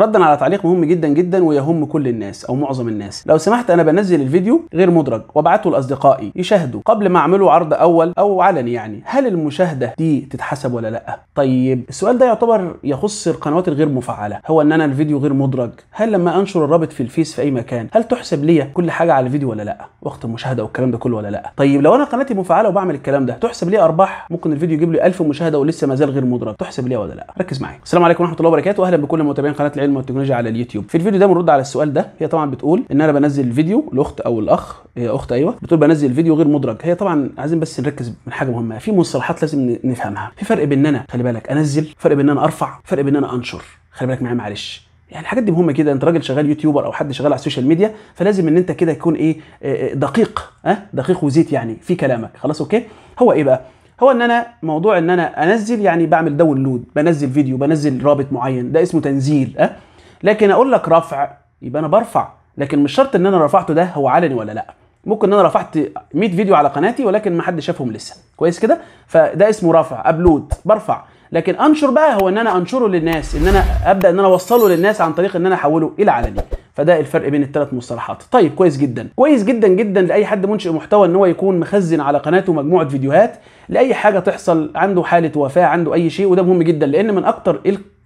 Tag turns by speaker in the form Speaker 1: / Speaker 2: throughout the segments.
Speaker 1: ردا على تعليق مهم جدا جدا ويهم كل الناس او معظم الناس لو سمحت انا بنزل الفيديو غير مدرج وابعته لاصدقائي يشاهدوا قبل ما اعمله عرض اول او علني يعني هل المشاهده دي تتحسب ولا لا طيب السؤال ده يعتبر يخص القنوات الغير مفعله هو ان انا الفيديو غير مدرج هل لما انشر الرابط في الفيس في اي مكان هل تحسب ليا كل حاجه على الفيديو ولا لا وقت المشاهده والكلام ده كله ولا لا طيب لو انا قناتي مفعله وبعمل الكلام ده تحسب ليا ارباح ممكن الفيديو يجيب لي 1000 مشاهده ولسه ما زال غير مدرج تحسب ليا ولا لا ركز معايا السلام عليكم ورحمه الله وبركاته واهلا بكل متابعين قناه العلم والتكنولوجيا على اليوتيوب في الفيديو ده بنرد على السؤال ده هي طبعا بتقول ان انا بنزل الفيديو الاخت او الاخ هي اخت ايوه بتقول بنزل الفيديو غير مدرج هي طبعا عايزين بس نركز من حاجه مهمه في مصطلحات لازم نفهمها في فرق بين انا خلي بالك انزل فرق بين انا ارفع فرق بين انا انشر خلي بالك معايا معلش يعني الحاجات دي مهمه كده انت راجل شغال يوتيوبر او حد شغال على السوشيال ميديا فلازم ان انت كده يكون ايه, إيه،, إيه، دقيق ها دقيق وزيت يعني في كلامك خلاص اوكي هو ايه بقى هو ان انا موضوع ان انا انزل يعني بعمل داونلود بنزل فيديو بنزل رابط معين ده اسمه تنزيل أه؟ لكن اقول لك رفع يبقى انا برفع لكن مش شرط ان انا رفعته ده هو علني ولا لا ممكن ان انا رفعت 100 فيديو على قناتي ولكن ما حد شافهم لسه كويس كده فده اسمه رفع ابلود برفع لكن انشر بقى هو ان انا انشره للناس ان انا ابدا ان انا اوصله للناس عن طريق ان انا احوله الى علني فده الفرق بين الثلاث مصطلحات طيب كويس جدا كويس جدا جدا لاي حد منشئ محتوى ان هو يكون مخزن على قناته مجموعه فيديوهات لاي حاجه تحصل عنده حاله وفاه عنده اي شيء وده مهم جدا لان من اكتر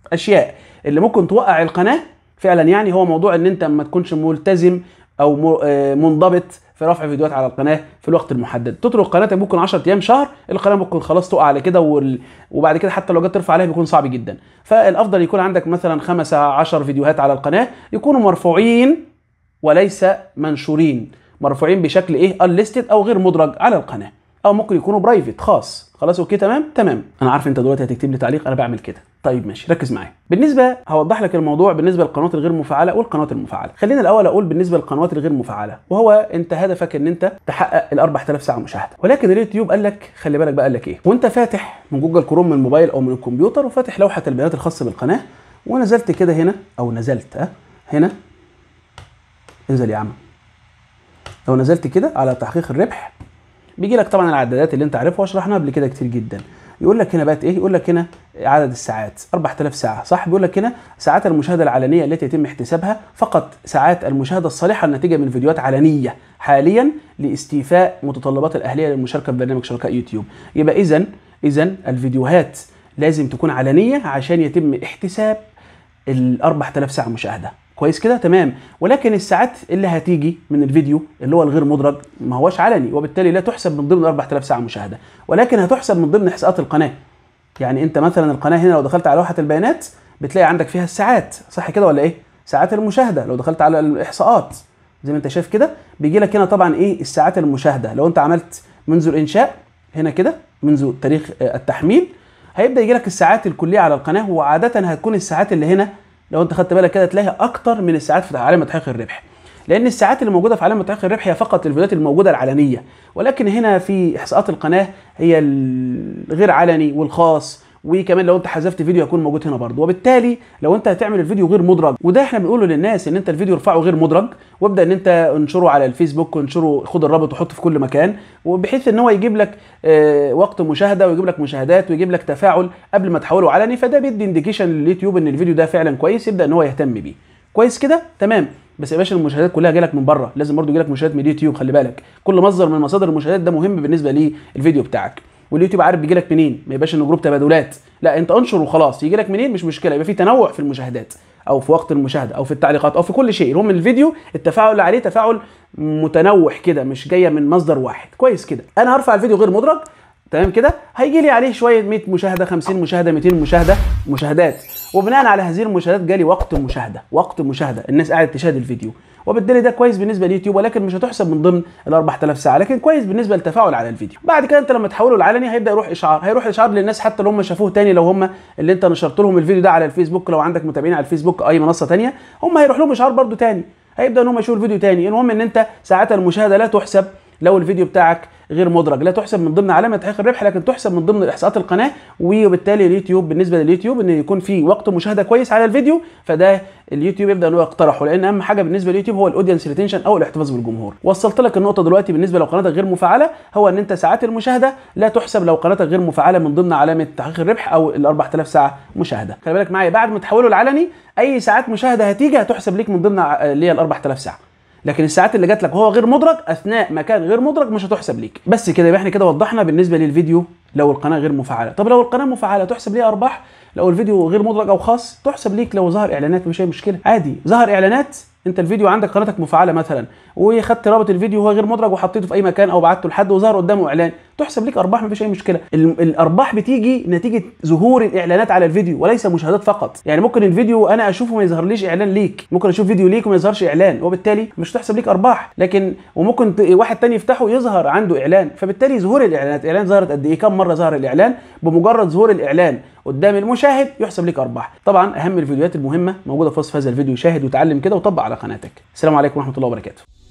Speaker 1: الاشياء اللي ممكن توقع القناه فعلا يعني هو موضوع ان انت ما تكونش ملتزم او آه، منضبط في رفع فيديوهات على القناه في الوقت المحدد تترك قناتك ممكن 10 ايام شهر القناه ممكن خلاص تقع على كده وال... وبعد كده حتى لو جت ترفع عليها بيكون صعب جدا فالافضل يكون عندك مثلا 5 10 فيديوهات على القناه يكونوا مرفوعين وليس منشورين مرفوعين بشكل ايه انليستد او غير مدرج على القناه او ممكن يكونوا برايفت خاص خلاص اوكي تمام تمام انا عارف انت دلوقتي هتكتب لي تعليق انا بعمل كده طيب ماشي ركز معايا بالنسبه هوضح لك الموضوع بالنسبه للقنوات الغير مفعله والقنوات المفعله خلينا الاول اقول بالنسبه للقنوات الغير مفعله وهو انت هدفك ان انت تحقق ال 4000 ساعه مشاهده ولكن اليوتيوب قال لك خلي بالك بقى قال لك ايه وانت فاتح من جوجل كروم من الموبايل او من الكمبيوتر وفاتح لوحه البيانات الخاصه بالقناه ونزلت كده هنا او نزلت اه هنا انزل يا عم لو نزلت كده على تحقيق الربح بيجي لك طبعا العدادات اللي انت عارفها وشرحناها قبل كده كتير جدا يقول لك هنا بقت ايه يقول لك هنا عدد الساعات 4000 ساعه صح بيقول لك هنا ساعات المشاهده العلنيه التي يتم احتسابها فقط ساعات المشاهده الصالحه الناتجه من فيديوهات علنيه حاليا لاستيفاء متطلبات الاهليه للمشاركه في برنامج شركاء يوتيوب يبقى اذا اذا الفيديوهات لازم تكون علنيه عشان يتم احتساب ال 4000 ساعه مشاهده كويس كده تمام ولكن الساعات اللي هتيجي من الفيديو اللي هو الغير مدرج ما هواش علني وبالتالي لا تحسب من ضمن 4000 ساعه مشاهده ولكن هتحسب من ضمن احصاءات القناه يعني انت مثلا القناه هنا لو دخلت على لوحه البيانات بتلاقي عندك فيها الساعات صح كده ولا ايه ساعات المشاهده لو دخلت على الاحصاءات زي ما انت شايف كده بيجي لك هنا طبعا ايه الساعات المشاهده لو انت عملت منذ الانشاء هنا كده منذ تاريخ آه، التحميل هيبدا يجي لك الساعات الكليه على القناه وعاده هتكون الساعات اللي هنا لو انت خدت بالك كده تلاقيها اكتر من الساعات في علامه تحقيق الربح لان الساعات اللي موجوده في علامه تحقيق الربح هي فقط الفيديوهات الموجوده العلنيه ولكن هنا في احصاءات القناه هي الغير علني والخاص وكمان لو انت حذفت فيديو هيكون موجود هنا برضه وبالتالي لو انت هتعمل الفيديو غير مدرج وده احنا بنقوله للناس ان انت الفيديو ارفعه غير مدرج وابدا ان انت انشره على الفيسبوك وانشره خد الرابط وحطه في كل مكان وبحيث ان هو يجيب لك اه وقت مشاهده ويجيب لك مشاهدات ويجيب لك تفاعل قبل ما تحوله علني فده بيدي انديكيشن لليوتيوب ان الفيديو ده فعلا كويس يبدا ان هو يهتم بيه كويس كده تمام بس يا باشا المشاهدات كلها جايلك من بره لازم برضه يجيلك مشاهدات من اليوتيوب خلي بالك كل مصدر من مصادر المشاهدات ده مهم بالنسبه للفيديو بتاعك واليوتيوب عارف بيجيلك منين ما يبقاش انه جروب تبادلات لا انت انشر وخلاص يجيلك منين مش مشكله يبقى في تنوع في المشاهدات او في وقت المشاهده او في التعليقات او في كل شيء المهم الفيديو التفاعل اللي عليه تفاعل متنوع كده مش جايه من مصدر واحد كويس كده انا هرفع الفيديو غير مدرج تمام كده هيجي لي عليه شويه 100 مشاهده 50 مشاهده 200 مشاهده مشاهدات وبناء على هذه المشاهدات جالي وقت مشاهده وقت مشاهده الناس قاعده تشاهد الفيديو وبالتالي ده كويس بالنسبه لليوتيوب ولكن مش هتحسب من ضمن ال 4000 ساعه لكن كويس بالنسبه للتفاعل على الفيديو بعد كده انت لما تحوله العلني هيبدا يروح اشعار هيروح اشعار للناس حتى لو هم شافوه تاني لو هم اللي انت نشرت لهم الفيديو ده على الفيسبوك لو عندك متابعين على الفيسبوك اي منصه تانية هم هيروح لهم اشعار برده تاني هيبدا ان هم يشوفوا الفيديو تاني المهم ان انت ساعات المشاهده لا تحسب لو الفيديو بتاعك غير مدرج لا تحسب من ضمن علامه تحقيق الربح لكن تحسب من ضمن احصاءات القناه وبالتالي اليوتيوب بالنسبه لليوتيوب ان يكون في وقت مشاهده كويس على الفيديو فده اليوتيوب يبدا ان هو يقترحه لان اهم حاجه بالنسبه لليوتيوب هو الاودينس ريتنشن او الاحتفاظ بالجمهور وصلت لك النقطه دلوقتي بالنسبه لو قناتك غير مفعله هو ان انت ساعات المشاهده لا تحسب لو قناتك غير مفعله من ضمن علامه تحقيق الربح او ال 4000 ساعه مشاهده خلي بالك معايا بعد ما تحوله لعلني اي ساعات مشاهده هتيجي هتحسب ليك من ضمن اللي هي ال 4000 ساعه لكن الساعات اللي جات لك وهو غير مدرك اثناء ما كان غير مدرك مش هتحسب ليك بس كده يبقى احنا كده وضحنا بالنسبه للفيديو لو القناه غير مفعله طب لو القناه مفعله تحسب ليها ارباح لو الفيديو غير مدرج او خاص تحسب ليك لو ظهر اعلانات مش هي مشكله عادي ظهر اعلانات انت الفيديو عندك قناتك مفعله مثلا وخدت رابط الفيديو وهو غير مدرج وحطيته في اي مكان او بعته لحد وظهر قدامه اعلان تحسب ليك ارباح ما فيش اي مشكله الارباح بتيجي نتيجه ظهور الاعلانات على الفيديو وليس مشاهدات فقط يعني ممكن الفيديو انا اشوفه ما يظهرليش اعلان ليك ممكن اشوف فيديو ليك وما يظهرش اعلان وبالتالي مش تحسب ليك ارباح لكن وممكن واحد تاني يفتحه يظهر عنده اعلان فبالتالي ظهور الاعلانات الاعلان ظهرت قد ايه كم مره ظهر الاعلان بمجرد ظهور الاعلان قدام المشاهد يحسب لك ارباح طبعا اهم الفيديوهات المهمه موجوده في وصف هذا الفيديو شاهد وتعلم كده وطبق على قناتك السلام عليكم ورحمه الله وبركاته